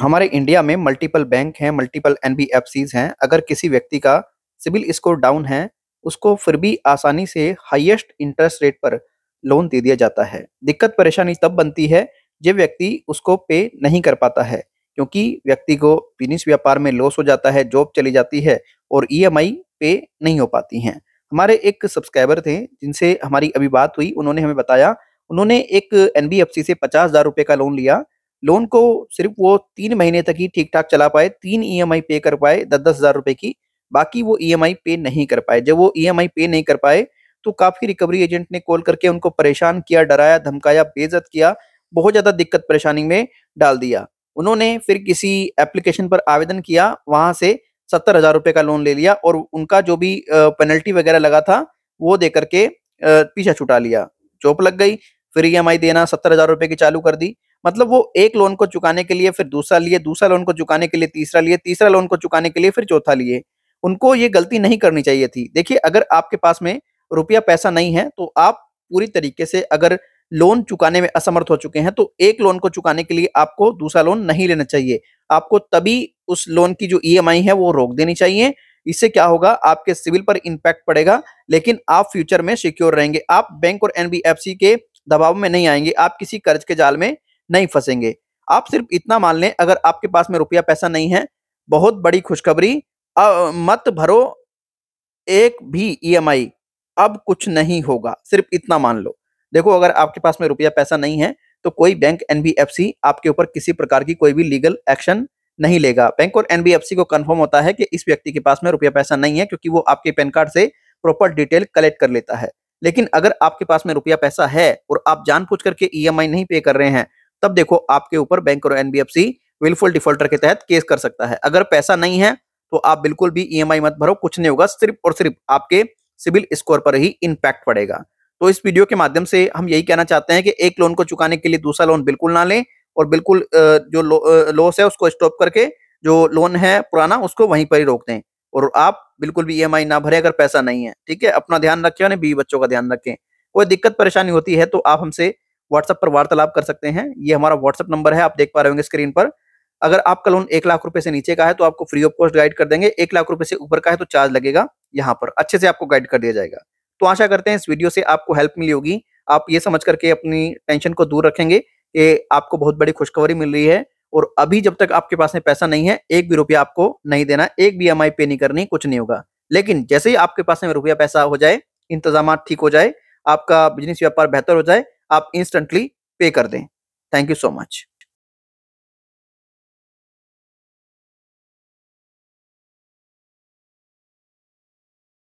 हमारे इंडिया में multiple bank हैं मल्टीपल एन हैं अगर किसी व्यक्ति का सिविल स्कोर डाउन है उसको फिर भी आसानी से हाईएस्ट इंटरेस्ट रेट पर लोन दे दिया जाता है दिक्कत परेशानी तब बनती है जब व्यक्ति उसको पे नहीं कर पाता है क्योंकि व्यक्ति को बिजनेस व्यापार में लॉस हो जाता है जॉब चली जाती है और ईएमआई e पे नहीं हो पाती हैं हमारे एक सब्सक्राइबर थे जिनसे हमारी अभी बात हुई उन्होंने हमें बताया उन्होंने एक एनबीएफसी से पचास हजार रुपये का लोन लिया लोन को सिर्फ वो तीन महीने तक ही ठीक ठाक चला पाए तीन ई e पे कर पाए दस दस हजार रुपए की बाकी वो ई e पे नहीं कर पाए जब वो ई e पे नहीं कर पाए तो काफी रिकवरी एजेंट ने कॉल करके उनको परेशान किया डराया धमकाया बेजत किया बहुत ज्यादा दिक्कत परेशानी में डाल दिया उन्होंने फिर किसी एप्लीकेशन पर आवेदन किया वहां से सत्तर हजार रुपए का लोन ले लिया और उनका जो भी पेनल्टी वगैरह लगा था वो दे करके पीछा छुटा लिया चोप लग गई फिर ई देना सत्तर हजार रुपए की चालू कर दी मतलब वो एक लोन को चुकाने के लिए फिर दूसरा लिए दूसरा लोन को चुकाने के लिए तीसरा लिए तीसरा लोन को चुकाने के लिए फिर चौथा लिए उनको ये गलती नहीं करनी चाहिए थी देखिए अगर आपके पास में रुपया पैसा नहीं है तो आप पूरी तरीके से अगर लोन चुकाने में असमर्थ हो चुके हैं तो एक लोन को चुकाने के लिए आपको दूसरा लोन नहीं लेना चाहिए आपको तभी उस लोन की जो ई e है वो रोक देनी चाहिए इससे क्या होगा आपके सिविल पर इम्पैक्ट पड़ेगा लेकिन आप फ्यूचर में सिक्योर रहेंगे आप बैंक और एनबीएफसी के दबाव में नहीं आएंगे आप किसी कर्ज के जाल में नहीं फंसेंगे आप सिर्फ इतना मान लें अगर आपके पास में रुपया पैसा नहीं है बहुत बड़ी खुशखबरी मत भरो एक भी ईएमआई e अब कुछ नहीं होगा सिर्फ इतना मान लो देखो अगर आपके पास में रुपया पैसा नहीं है तो कोई बैंक एनबीएफसी आपके ऊपर किसी प्रकार की कोई भी लीगल एक्शन नहीं लेगा बैंक और एनबीएफसी को कंफर्म होता है कि इस व्यक्ति के पास में रुपया पैसा नहीं है क्योंकि वो आपके पैन कार्ड से प्रॉपर डिटेल कलेक्ट कर लेता है लेकिन अगर आपके पास में रुपया पैसा है और आप जान करके ई e नहीं पे कर रहे हैं तब देखो आपके ऊपर बैंक और एनबीएफसी विलफुल डिफॉल्टर के तहत केस कर सकता है अगर पैसा नहीं है तो आप बिल्कुल भी ई e मत भरो कुछ नहीं होगा सिर्फ और सिर्फ आपके सिविल स्कोर पर ही इम्पैक्ट पड़ेगा तो इस वीडियो के माध्यम से हम यही कहना चाहते हैं कि एक लोन को चुकाने के लिए दूसरा लोन बिल्कुल ना लें और बिल्कुल जो लॉस है उसको स्टॉप करके जो लोन है पुराना उसको वहीं पर ही रोक दें और आप बिल्कुल भी ई e ना भरे अगर पैसा नहीं है ठीक है अपना ध्यान रखें और बीवी बच्चों का ध्यान रखें कोई दिक्कत परेशानी होती है तो आप हमसे व्हाट्सएप पर वार्तालाप कर सकते हैं ये हमारा व्हाट्सएप नंबर है आप देख पा रहे होंगे स्क्रीन पर अगर आपका लोन एक लाख रुपए से नीचे का है तो आपको फ्री ऑफ कॉस्ट गाइड कर देंगे एक लाख रुपए से ऊपर का है तो चार्ज लगेगा यहाँ पर अच्छे से आपको गाइड कर दिया जाएगा तो आशा करते हैं इस वीडियो से आपको हेल्प मिली होगी आप ये समझ करके अपनी टेंशन को दूर रखेंगे कि आपको बहुत बड़ी खुशखबरी मिल रही है और अभी जब तक आपके पास में पैसा नहीं है एक भी रुपया आपको नहीं देना एक भी एम पे नहीं करनी कुछ नहीं होगा लेकिन जैसे ही आपके पास में रुपया पैसा हो जाए इंतजाम ठीक हो जाए आपका बिजनेस व्यापार बेहतर हो जाए आप इंस्टेंटली पे कर दें थैंक यू सो मच